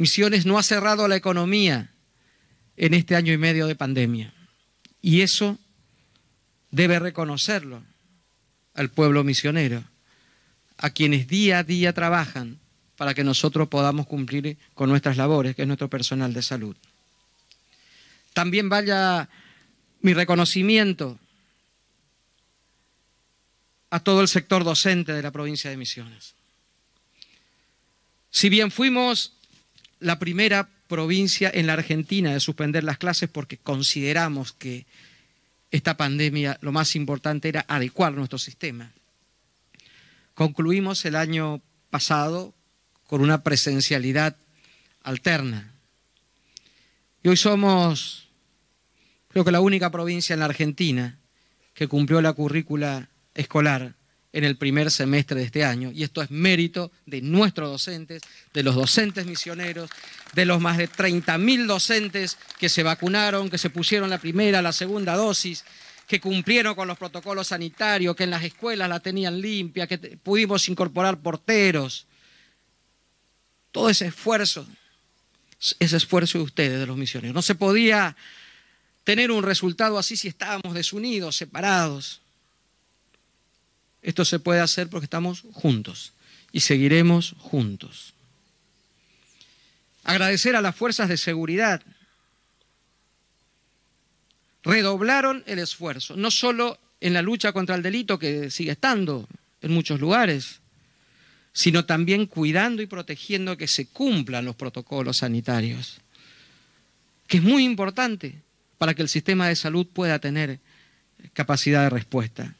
Misiones no ha cerrado la economía en este año y medio de pandemia. Y eso debe reconocerlo al pueblo misionero, a quienes día a día trabajan para que nosotros podamos cumplir con nuestras labores, que es nuestro personal de salud. También vaya mi reconocimiento a todo el sector docente de la provincia de Misiones. Si bien fuimos la primera provincia en la Argentina de suspender las clases porque consideramos que esta pandemia lo más importante era adecuar nuestro sistema. Concluimos el año pasado con una presencialidad alterna. Y hoy somos, creo que la única provincia en la Argentina que cumplió la currícula escolar en el primer semestre de este año. Y esto es mérito de nuestros docentes, de los docentes misioneros, de los más de 30.000 docentes que se vacunaron, que se pusieron la primera, la segunda dosis, que cumplieron con los protocolos sanitarios, que en las escuelas la tenían limpia, que pudimos incorporar porteros. Todo ese esfuerzo, ese esfuerzo de ustedes, de los misioneros. No se podía tener un resultado así si estábamos desunidos, separados. Esto se puede hacer porque estamos juntos y seguiremos juntos. Agradecer a las fuerzas de seguridad. Redoblaron el esfuerzo, no solo en la lucha contra el delito, que sigue estando en muchos lugares, sino también cuidando y protegiendo que se cumplan los protocolos sanitarios, que es muy importante para que el sistema de salud pueda tener capacidad de respuesta.